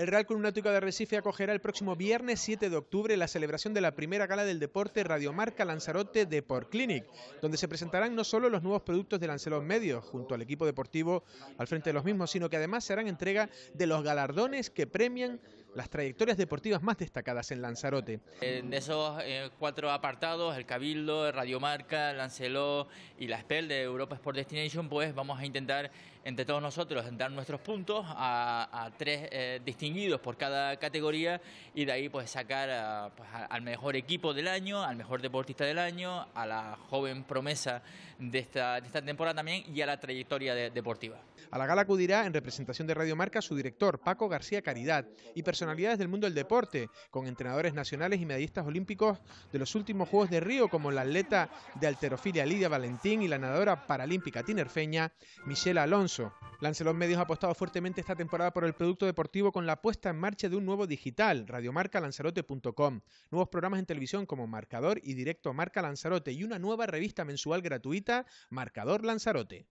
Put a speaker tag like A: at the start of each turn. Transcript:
A: El Real Club de Recife acogerá el próximo viernes 7 de octubre la celebración de la primera gala del deporte Radiomarca Lanzarote Deport Clinic, donde se presentarán no solo los nuevos productos de Lancelot Medios junto al equipo deportivo al frente de los mismos, sino que además se harán entrega de los galardones que premian las trayectorias deportivas más destacadas en Lanzarote.
B: En esos eh, cuatro apartados, el Cabildo, Radiomarca, Lancelot... y la Spell de Europa Sport Destination, pues vamos a intentar entre todos nosotros dar nuestros puntos a, tres eh, distinguidos por cada categoría y de ahí pues sacar pues, al mejor equipo del año, al mejor deportista del año, a la joven promesa de esta, temporada también y a la trayectoria deportiva.
A: A la gala acudirá en representación de Radio Marca su director, Paco García Caridad, y personalidades del mundo del deporte, con entrenadores nacionales y medallistas olímpicos de los últimos Juegos de Río, como la atleta de alterofilia Lidia Valentín y la nadadora paralímpica tinerfeña Michelle Alonso. Lancelot Medios ha apostado fuertemente esta temporada por el producto deportivo con la puesta en marcha de un nuevo digital, radiomarcalanzarote.com, nuevos programas en televisión como Marcador y Directo Marca Lanzarote y una nueva revista mensual gratuita, Marcador Lanzarote.